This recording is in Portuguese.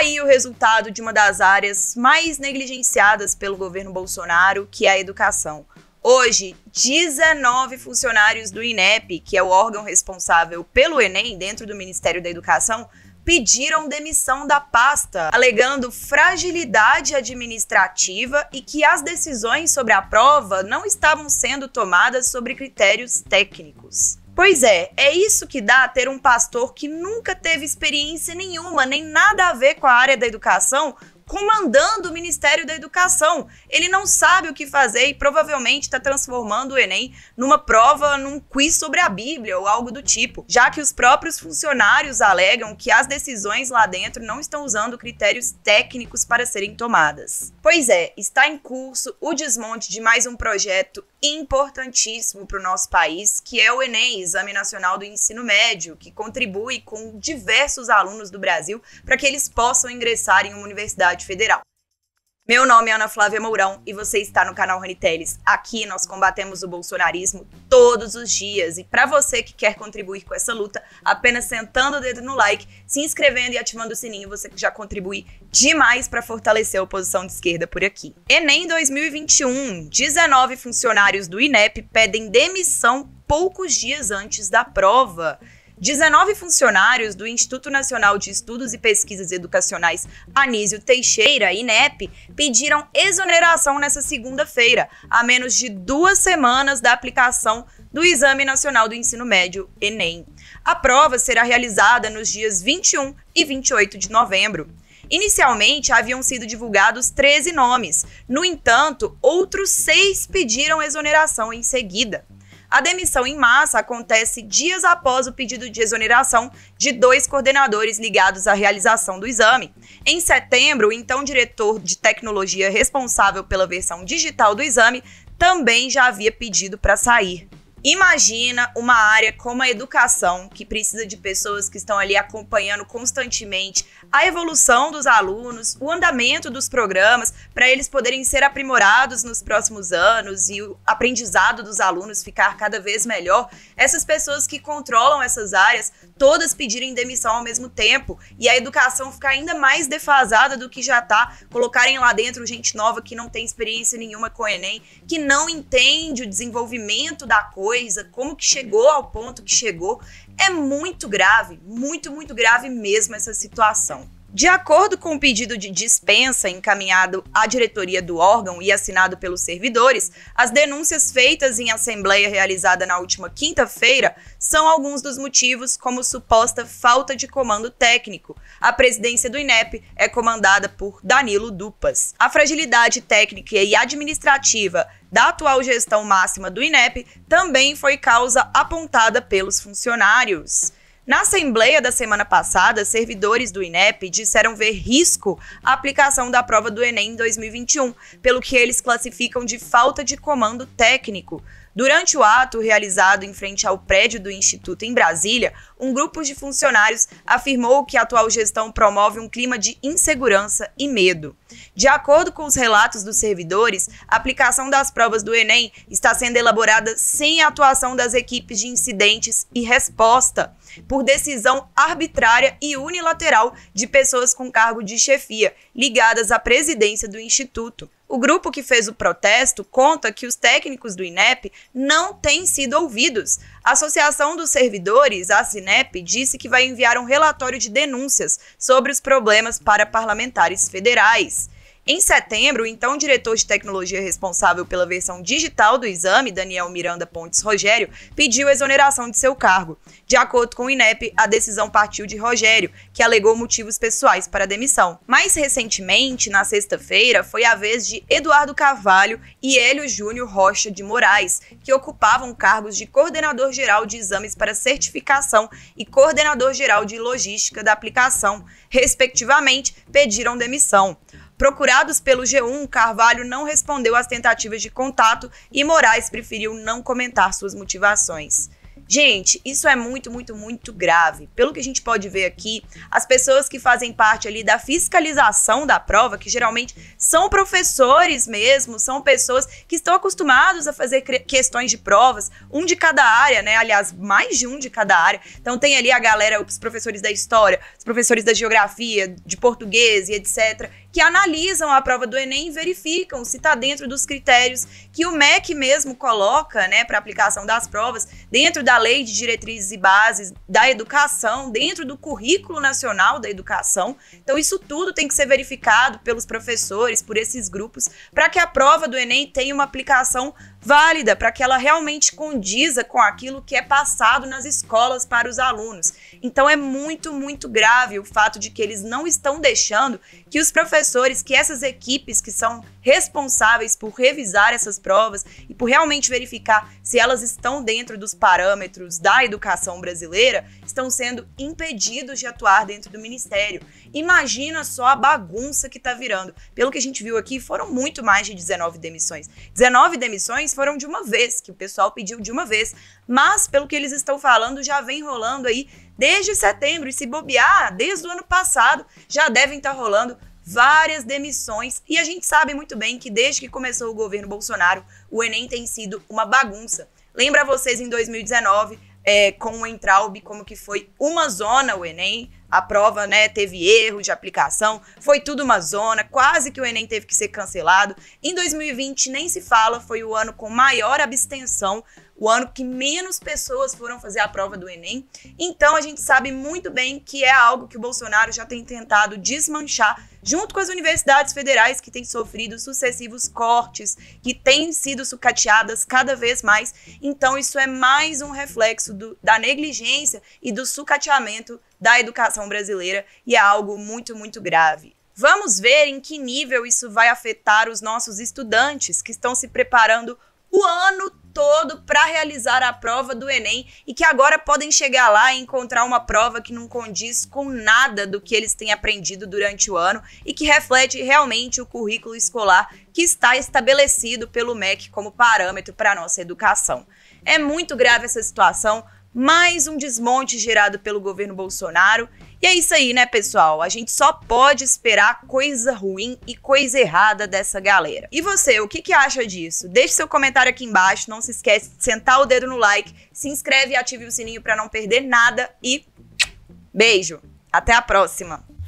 aí o resultado de uma das áreas mais negligenciadas pelo governo Bolsonaro, que é a educação. Hoje, 19 funcionários do INEP, que é o órgão responsável pelo Enem dentro do Ministério da Educação, pediram demissão da pasta, alegando fragilidade administrativa e que as decisões sobre a prova não estavam sendo tomadas sobre critérios técnicos. Pois é, é isso que dá ter um pastor que nunca teve experiência nenhuma, nem nada a ver com a área da educação, comandando o Ministério da Educação. Ele não sabe o que fazer e provavelmente está transformando o Enem numa prova, num quiz sobre a Bíblia ou algo do tipo, já que os próprios funcionários alegam que as decisões lá dentro não estão usando critérios técnicos para serem tomadas. Pois é, está em curso o desmonte de mais um projeto importantíssimo para o nosso país, que é o Enem, Exame Nacional do Ensino Médio, que contribui com diversos alunos do Brasil para que eles possam ingressar em uma universidade federal. Meu nome é Ana Flávia Mourão e você está no canal Rony Teles. Aqui nós combatemos o bolsonarismo todos os dias e para você que quer contribuir com essa luta, apenas sentando o dedo no like, se inscrevendo e ativando o sininho, você já contribui demais para fortalecer a oposição de esquerda por aqui. Enem 2021, 19 funcionários do INEP pedem demissão poucos dias antes da prova. 19 funcionários do Instituto Nacional de Estudos e Pesquisas Educacionais Anísio Teixeira, INEP, pediram exoneração nessa segunda-feira, a menos de duas semanas da aplicação do Exame Nacional do Ensino Médio, Enem. A prova será realizada nos dias 21 e 28 de novembro. Inicialmente haviam sido divulgados 13 nomes, no entanto, outros seis pediram exoneração em seguida. A demissão em massa acontece dias após o pedido de exoneração de dois coordenadores ligados à realização do exame. Em setembro, o então diretor de tecnologia responsável pela versão digital do exame também já havia pedido para sair. Imagina uma área como a educação, que precisa de pessoas que estão ali acompanhando constantemente a evolução dos alunos, o andamento dos programas, para eles poderem ser aprimorados nos próximos anos e o aprendizado dos alunos ficar cada vez melhor. Essas pessoas que controlam essas áreas, todas pedirem demissão ao mesmo tempo e a educação ficar ainda mais defasada do que já está, colocarem lá dentro gente nova que não tem experiência nenhuma com o Enem, que não entende o desenvolvimento da coisa coisa, como que chegou ao ponto que chegou. É muito grave, muito, muito grave mesmo essa situação. De acordo com o pedido de dispensa encaminhado à diretoria do órgão e assinado pelos servidores, as denúncias feitas em assembleia realizada na última quinta-feira são alguns dos motivos, como suposta falta de comando técnico. A presidência do INEP é comandada por Danilo Dupas. A fragilidade técnica e administrativa da atual gestão máxima do INEP também foi causa apontada pelos funcionários. Na Assembleia da semana passada, servidores do INEP disseram ver risco à aplicação da prova do Enem em 2021, pelo que eles classificam de falta de comando técnico. Durante o ato realizado em frente ao prédio do Instituto em Brasília, um grupo de funcionários afirmou que a atual gestão promove um clima de insegurança e medo. De acordo com os relatos dos servidores, a aplicação das provas do Enem está sendo elaborada sem a atuação das equipes de incidentes e resposta, por decisão arbitrária e unilateral de pessoas com cargo de chefia ligadas à presidência do instituto. O grupo que fez o protesto conta que os técnicos do INEP não têm sido ouvidos. A Associação dos Servidores, a CINEP, disse que vai enviar um relatório de denúncias sobre os problemas para parlamentares federais. Em setembro, então, o então diretor de tecnologia responsável pela versão digital do exame, Daniel Miranda Pontes Rogério, pediu exoneração de seu cargo. De acordo com o INEP, a decisão partiu de Rogério, que alegou motivos pessoais para a demissão. Mais recentemente, na sexta-feira, foi a vez de Eduardo Carvalho e Hélio Júnior Rocha de Moraes, que ocupavam cargos de coordenador geral de exames para certificação e coordenador geral de logística da aplicação, respectivamente, pediram demissão. Procurados pelo G1, Carvalho não respondeu às tentativas de contato e Moraes preferiu não comentar suas motivações. Gente, isso é muito, muito, muito grave. Pelo que a gente pode ver aqui, as pessoas que fazem parte ali da fiscalização da prova, que geralmente são professores mesmo, são pessoas que estão acostumados a fazer questões de provas, um de cada área, né? Aliás, mais de um de cada área. Então tem ali a galera, os professores da história, os professores da geografia, de português e etc, que analisam a prova do Enem e verificam se está dentro dos critérios que o MEC mesmo coloca, né, para aplicação das provas dentro da lei de diretrizes e bases da educação, dentro do currículo nacional da educação. Então, isso tudo tem que ser verificado pelos professores, por esses grupos, para que a prova do Enem tenha uma aplicação válida para que ela realmente condiza com aquilo que é passado nas escolas para os alunos. Então é muito, muito grave o fato de que eles não estão deixando que os professores, que essas equipes que são responsáveis por revisar essas provas e por realmente verificar se elas estão dentro dos parâmetros da educação brasileira, estão sendo impedidos de atuar dentro do ministério. Imagina só a bagunça que está virando. Pelo que a gente viu aqui, foram muito mais de 19 demissões. 19 demissões mas foram de uma vez, que o pessoal pediu de uma vez. Mas, pelo que eles estão falando, já vem rolando aí desde setembro. E se bobear, desde o ano passado, já devem estar tá rolando várias demissões. E a gente sabe muito bem que desde que começou o governo Bolsonaro, o Enem tem sido uma bagunça. Lembra vocês em 2019? é, com o Entraub, como que foi uma zona o Enem. A prova, né, teve erro de aplicação, foi tudo uma zona, quase que o Enem teve que ser cancelado. Em 2020, nem se fala, foi o ano com maior abstenção o ano que menos pessoas foram fazer a prova do Enem. Então a gente sabe muito bem que é algo que o Bolsonaro já tem tentado desmanchar junto com as universidades federais que têm sofrido sucessivos cortes, que têm sido sucateadas cada vez mais. Então, isso é mais um reflexo do, da negligência e do sucateamento da educação brasileira e é algo muito, muito grave. Vamos ver em que nível isso vai afetar os nossos estudantes que estão se preparando o ano todo para realizar a prova do Enem e que agora podem chegar lá e encontrar uma prova que não condiz com nada do que eles têm aprendido durante o ano e que reflete realmente o currículo escolar que está estabelecido pelo MEC como parâmetro para a nossa educação. É muito grave essa situação, mais um desmonte gerado pelo governo Bolsonaro e é isso aí, né, pessoal? A gente só pode esperar coisa ruim e coisa errada dessa galera. E você, o que, que acha disso? Deixe seu comentário aqui embaixo, não se esquece de sentar o dedo no like, se inscreve e ative o sininho para não perder nada e beijo. Até a próxima.